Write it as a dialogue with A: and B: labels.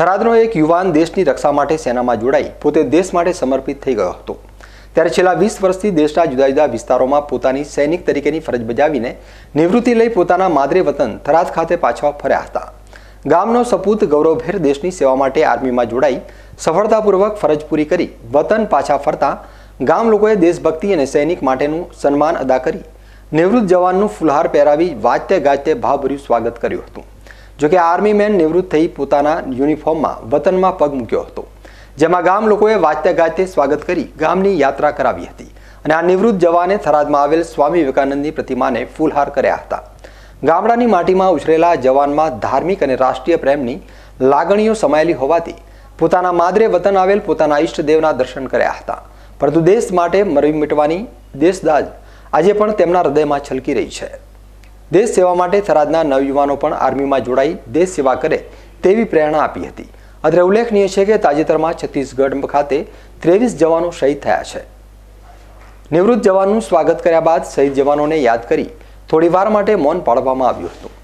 A: થરાદનો એક યુવાન દેશની રક્ષા માટે સેનામાં જોડાઈ પોતે દેશ માટે સમર્પિત થઈ ગયો હતો ત્યારે છેલ્લા વીસ વર્ષથી દેશના જુદા જુદા વિસ્તારોમાં પોતાની સૈનિક તરીકેની ફરજ બજાવીને નિવૃત્તિ લઈ પોતાના માદરે વતન થરાદ ખાતે પાછા ફર્યા હતા ગામનો સપૂત ગૌરવભેર દેશની સેવા માટે આર્મીમાં જોડાઈ સફળતાપૂર્વક ફરજ પૂરી કરી વતન પાછા ફરતા ગામ લોકોએ દેશભક્તિ અને સૈનિક માટેનું સન્માન અદા કરી નિવૃત્ત જવાનનું ફુલહાર પહેરાવી વાજતે ગાજતે ભાવભર્યું સ્વાગત કર્યું હતું જોકે આર્મી મેન નિવૃત્ત થઈ પોતાના યુનિફોર્મમાં વતનમાં પગ મૂક્યો હતો જેમાં ગામ લોકોએ વાજતે ગાજતે સ્વાગત કરી ગામની યાત્રા કરાવી હતી અને આ નિવૃત્ત જવાને થરાદમાં આવેલ સ્વામી વિવેકાનંદની પ્રતિમાને ફૂલહાર કર્યા હતા ગામડાની માટીમાં ઉછરેલા જવાનમાં ધાર્મિક અને રાષ્ટ્રીય પ્રેમની લાગણીઓ સમાયેલી હોવાથી પોતાના માદરે વતન આવેલ પોતાના ઈષ્ટદેવના દર્શન કર્યા હતા પરંતુ દેશ માટે મરવી મીટવાની દેશદાજ આજે પણ તેમના હૃદયમાં છલકી રહી છે દેશ સેવા માટે થરાદના નવયુવાનો પણ આર્મીમાં જોડાઈ દેશ સેવા કરે તેવી પ્રેરણા આપી હતી અત્રે ઉલ્લેખનીય છે કે તાજેતરમાં છત્તીસગઢ ખાતે ત્રેવીસ જવાનો શહીદ થયા છે નિવૃત્ત જવાનનું સ્વાગત કર્યા બાદ શહીદ જવાનોને યાદ કરી થોડીવાર માટે મૌન પાડવામાં આવ્યું હતું